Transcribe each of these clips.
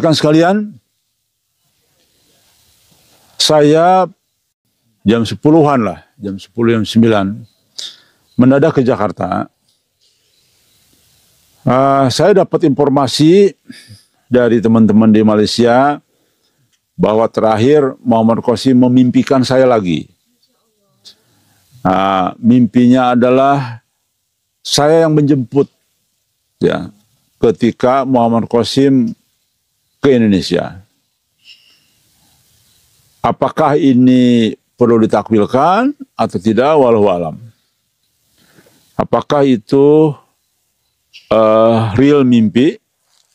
Rekan sekalian, saya jam 10-an lah, jam 10 jam 9 mendadak ke Jakarta. Uh, saya dapat informasi dari teman-teman di Malaysia bahwa terakhir Muhammad Qasim memimpikan saya lagi. Uh, mimpinya adalah saya yang menjemput ya ketika Muhammad Qasim ke Indonesia. Apakah ini perlu ditakwilkan atau tidak walau alam. Apakah itu uh, real mimpi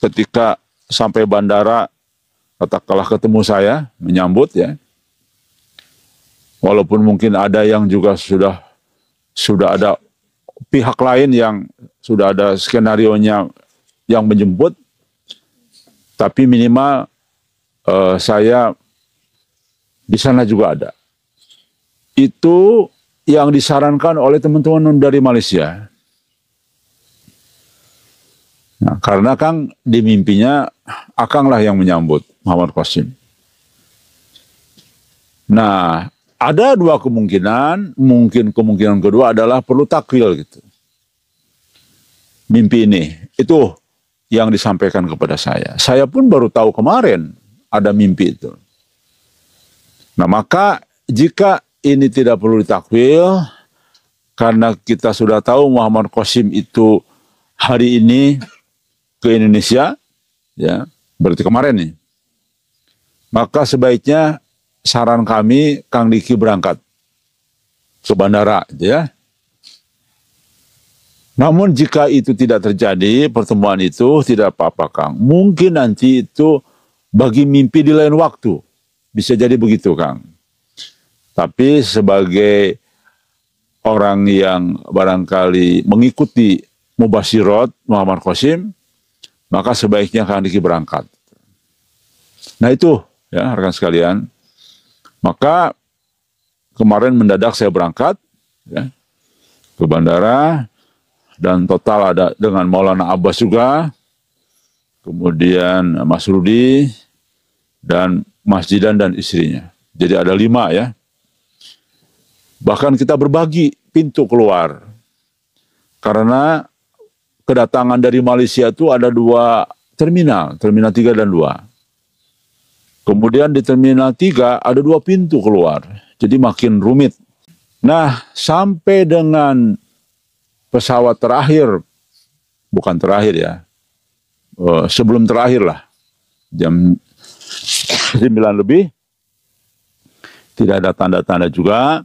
ketika sampai bandara kalah ketemu saya menyambut ya. Walaupun mungkin ada yang juga sudah sudah ada pihak lain yang sudah ada skenario nya yang menjemput tapi minimal uh, saya di sana juga ada. Itu yang disarankan oleh teman-teman dari Malaysia. Nah, karena Kang di mimpinya Akanglah yang menyambut Muhammad Qasim. Nah, ada dua kemungkinan, mungkin kemungkinan kedua adalah perlu takwil gitu. Mimpi ini, itu yang disampaikan kepada saya. Saya pun baru tahu kemarin ada mimpi itu. Nah maka jika ini tidak perlu ditakwil, karena kita sudah tahu Muhammad Qasim itu hari ini ke Indonesia, ya berarti kemarin nih. Maka sebaiknya saran kami Kang Diki berangkat ke bandara, gitu ya namun jika itu tidak terjadi, pertemuan itu tidak apa-apa Kang. Mungkin nanti itu bagi mimpi di lain waktu. Bisa jadi begitu Kang. Tapi sebagai orang yang barangkali mengikuti Mubasirot Muhammad Qasim, maka sebaiknya Kang Diki berangkat. Nah itu ya rekan sekalian. Maka kemarin mendadak saya berangkat ya, ke bandara dan total ada dengan Maulana Abbas juga, kemudian Mas Rudi, dan Mas Jidan dan istrinya. Jadi ada lima ya. Bahkan kita berbagi pintu keluar. Karena kedatangan dari Malaysia itu ada dua terminal, terminal tiga dan dua. Kemudian di terminal tiga ada dua pintu keluar. Jadi makin rumit. Nah, sampai dengan pesawat terakhir, bukan terakhir ya, eh, sebelum terakhir lah, jam 9 lebih, tidak ada tanda-tanda juga.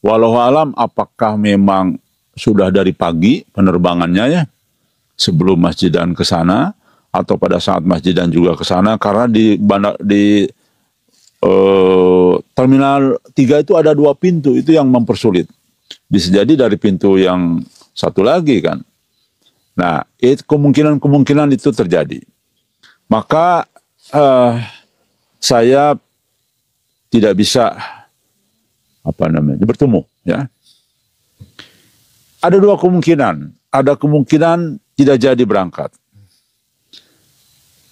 Walau alam apakah memang sudah dari pagi penerbangannya ya, sebelum masjid dan ke sana, atau pada saat masjid dan juga ke sana, karena di, bandar, di Uh, terminal 3 itu ada dua pintu, itu yang mempersulit. Bisa jadi dari pintu yang satu lagi kan. Nah, itu kemungkinan-kemungkinan itu terjadi. Maka uh, saya tidak bisa apa namanya bertemu ya. Ada dua kemungkinan. Ada kemungkinan tidak jadi berangkat.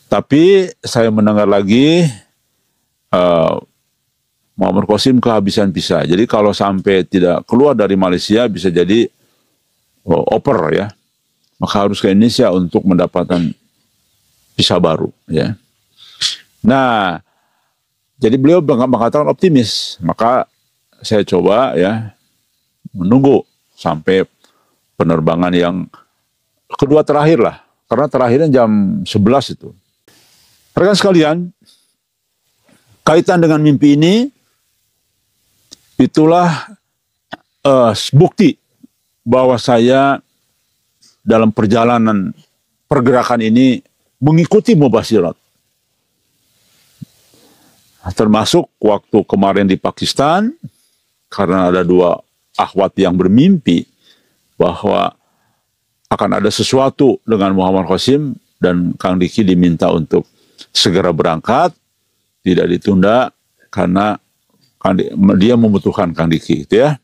Tapi saya mendengar lagi uh, Muhammad Qasim kehabisan visa. Jadi kalau sampai tidak keluar dari Malaysia bisa jadi Oh, oper ya, maka harus ke Indonesia untuk mendapatkan visa baru ya. Nah, jadi beliau mengatakan optimis, maka saya coba ya menunggu sampai penerbangan yang kedua terakhir lah, karena terakhirnya jam 11 itu. Rekan sekalian, kaitan dengan mimpi ini, itulah uh, bukti bahwa saya dalam perjalanan pergerakan ini mengikuti mubasirat. Termasuk waktu kemarin di Pakistan, karena ada dua ahwat yang bermimpi bahwa akan ada sesuatu dengan Muhammad Qasim dan Kang Diki diminta untuk segera berangkat, tidak ditunda karena dia membutuhkan Kang Diki, gitu ya.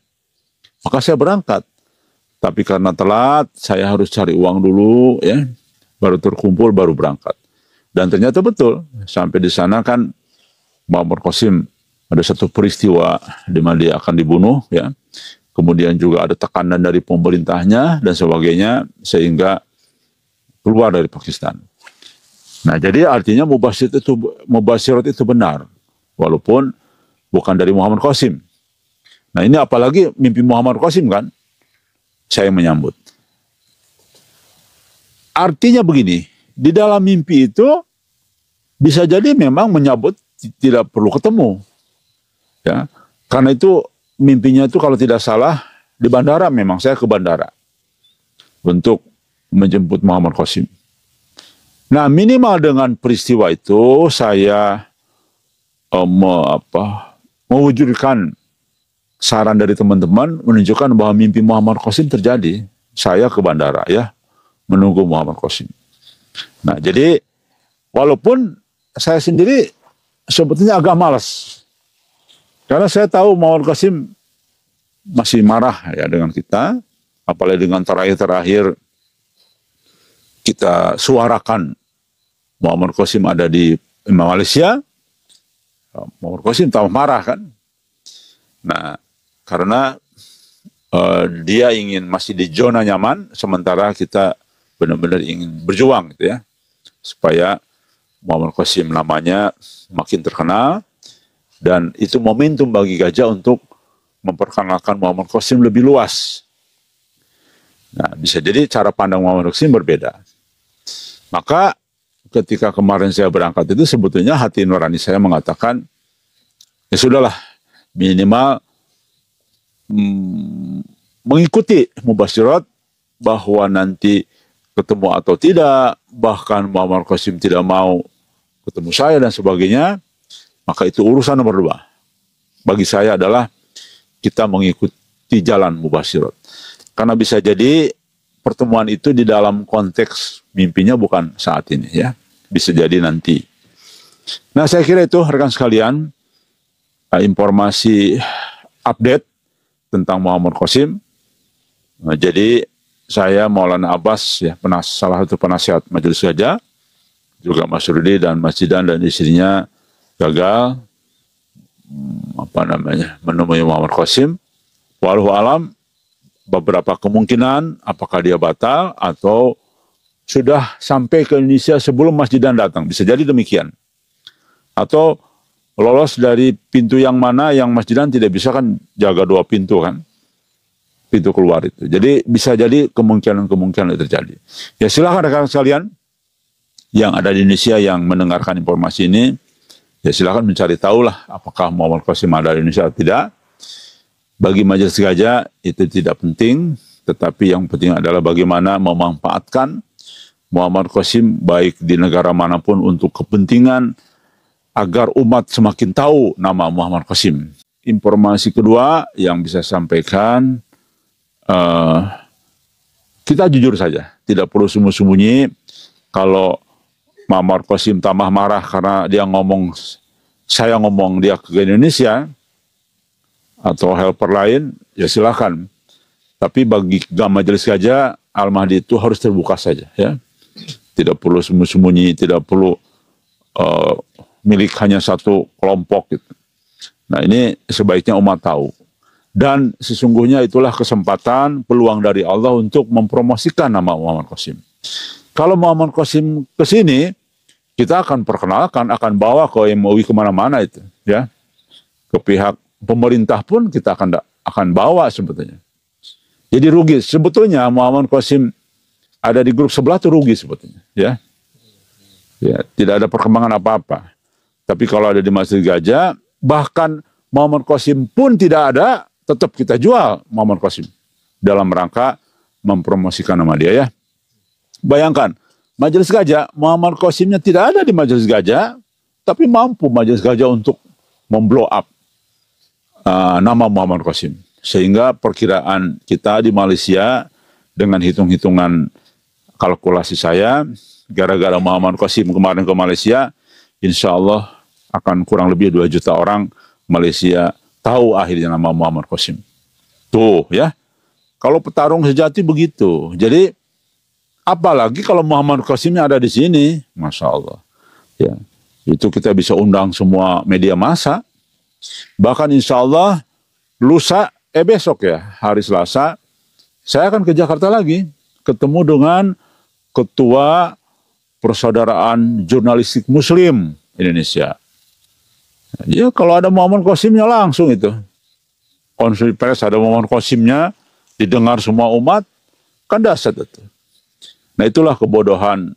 Maka saya berangkat tapi karena telat, saya harus cari uang dulu ya, baru terkumpul baru berangkat. Dan ternyata betul, sampai di sana kan Muhammad Qasim ada satu peristiwa di mana dia akan dibunuh ya. Kemudian juga ada tekanan dari pemerintahnya dan sebagainya sehingga keluar dari Pakistan. Nah, jadi artinya mubasir itu mubasirat itu benar walaupun bukan dari Muhammad Qasim. Nah, ini apalagi mimpi Muhammad Qasim kan? saya menyambut. Artinya begini, di dalam mimpi itu bisa jadi memang menyambut tidak perlu ketemu. Ya, karena itu mimpinya itu kalau tidak salah di bandara memang saya ke bandara untuk menjemput Muhammad Qasim. Nah minimal dengan peristiwa itu saya um, apa, mewujudkan saran dari teman-teman menunjukkan bahwa mimpi Muhammad Qasim terjadi. Saya ke bandara ya, menunggu Muhammad Qasim. Nah, jadi walaupun saya sendiri sebetulnya agak malas. Karena saya tahu Muhammad Qasim masih marah ya dengan kita, apalagi dengan terakhir-terakhir kita suarakan Muhammad Qasim ada di Malaysia, Muhammad Qasim tahu marah kan. Nah, karena uh, dia ingin masih di zona nyaman sementara kita benar-benar ingin berjuang gitu ya supaya Muhammad Qasim namanya makin terkenal dan itu momentum bagi Gajah untuk memperkenalkan Muhammad Qasim lebih luas. Nah, bisa jadi cara pandang Muhammad Qasim berbeda. Maka ketika kemarin saya berangkat itu sebetulnya hati nurani saya mengatakan ya sudahlah minimal hmm, mengikuti mubasyirat bahwa nanti ketemu atau tidak, bahkan Muhammad Qasim tidak mau ketemu saya dan sebagainya, maka itu urusan nomor dua. Bagi saya adalah kita mengikuti jalan mubasyirat. Karena bisa jadi pertemuan itu di dalam konteks mimpinya bukan saat ini ya. Bisa jadi nanti. Nah saya kira itu rekan sekalian informasi update tentang Muhammad Qasim. Nah, jadi saya Maulana Abbas ya penas, salah satu penasihat Majelis saja, juga Mas Rudi dan Mas Jidan dan istrinya gagal hmm, apa namanya menemui Muhammad Qasim. Walau alam beberapa kemungkinan apakah dia batal atau sudah sampai ke Indonesia sebelum Mas Jidan datang bisa jadi demikian atau lolos dari pintu yang mana yang Mas tidak bisa kan jaga dua pintu kan pintu keluar itu jadi bisa jadi kemungkinan-kemungkinan itu terjadi ya silahkan rekan rekan sekalian yang ada di Indonesia yang mendengarkan informasi ini ya silahkan mencari tahulah apakah Muhammad Qasim ada di Indonesia atau tidak bagi Majelis Gajah itu tidak penting tetapi yang penting adalah bagaimana memanfaatkan Muhammad Qasim baik di negara manapun untuk kepentingan agar umat semakin tahu nama Muhammad Qasim. Informasi kedua yang bisa sampaikan, uh, kita jujur saja, tidak perlu sembunyi-sembunyi. Kalau Muhammad Qasim tambah marah karena dia ngomong, saya ngomong dia ke Indonesia, atau helper lain, ya silahkan. Tapi bagi gam majelis saja, Al-Mahdi itu harus terbuka saja. ya Tidak perlu sembunyi-sembunyi, tidak perlu uh, milik hanya satu kelompok gitu. Nah ini sebaiknya umat tahu. Dan sesungguhnya itulah kesempatan peluang dari Allah untuk mempromosikan nama Muhammad Qasim. Kalau Muhammad Qasim ke sini, kita akan perkenalkan, akan bawa ke MUI kemana-mana itu. ya Ke pihak pemerintah pun kita akan akan bawa sebetulnya. Jadi rugi. Sebetulnya Muhammad Qasim ada di grup sebelah itu rugi sebetulnya. Ya, ya tidak ada perkembangan apa-apa. Tapi kalau ada di Masjid Gajah, bahkan Muhammad Qasim pun tidak ada, tetap kita jual Muhammad Qasim. Dalam rangka mempromosikan nama dia ya. Bayangkan, Majelis Gajah, Muhammad Qasimnya tidak ada di Majelis Gajah, tapi mampu Majelis Gajah untuk memblow up uh, nama Muhammad Qasim. Sehingga perkiraan kita di Malaysia dengan hitung-hitungan kalkulasi saya, gara-gara Muhammad Qasim kemarin ke Malaysia, insya Allah akan kurang lebih 2 juta orang Malaysia tahu akhirnya nama Muhammad Qasim. Tuh ya. Kalau petarung sejati begitu. Jadi apalagi kalau Muhammad Qasimnya ada di sini, masya Allah. Ya, itu kita bisa undang semua media massa. Bahkan insya Allah lusa, eh besok ya hari Selasa, saya akan ke Jakarta lagi ketemu dengan ketua persaudaraan jurnalistik muslim Indonesia. Ya kalau ada momen Kosimnya langsung itu. Konsul pers ada momen Kosimnya, didengar semua umat, kan dasar itu. Nah itulah kebodohan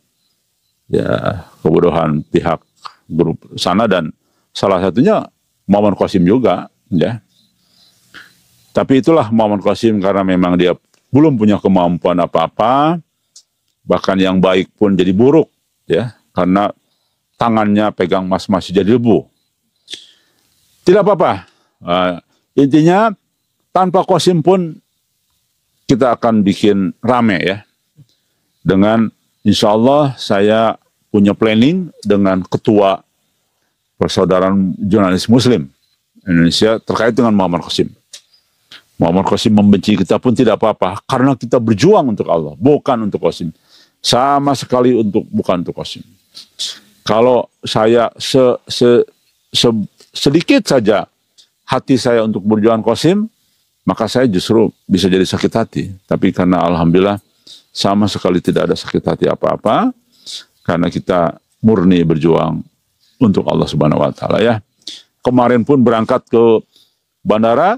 ya kebodohan pihak grup sana dan salah satunya momen kosim juga ya. Tapi itulah Muhammad kosim karena memang dia belum punya kemampuan apa-apa bahkan yang baik pun jadi buruk ya karena tangannya pegang mas masih jadi debu. Tidak apa-apa. Uh, intinya tanpa kosim pun kita akan bikin rame ya. Dengan insya Allah saya punya planning dengan ketua persaudaraan jurnalis muslim Indonesia terkait dengan Muhammad Qasim. Muhammad Qasim membenci kita pun tidak apa-apa karena kita berjuang untuk Allah, bukan untuk Qasim. Sama sekali untuk bukan untuk Qasim. Kalau saya se, se, se, sedikit saja hati saya untuk berjuang Qasim, maka saya justru bisa jadi sakit hati. Tapi karena Alhamdulillah sama sekali tidak ada sakit hati apa-apa, karena kita murni berjuang untuk Allah Subhanahu wa taala ya. Kemarin pun berangkat ke bandara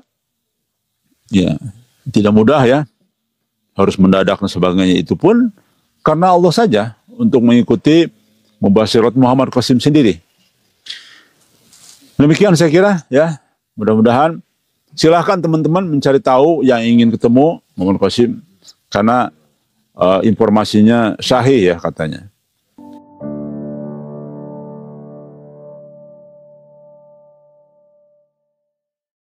ya, tidak mudah ya. Harus mendadak dan sebagainya itu pun karena Allah saja untuk mengikuti mubasirat Muhammad Qasim sendiri. Demikian saya kira ya. Mudah-mudahan silahkan teman-teman mencari tahu yang ingin ketemu Muhammad Qasim karena uh, informasinya sahih ya katanya.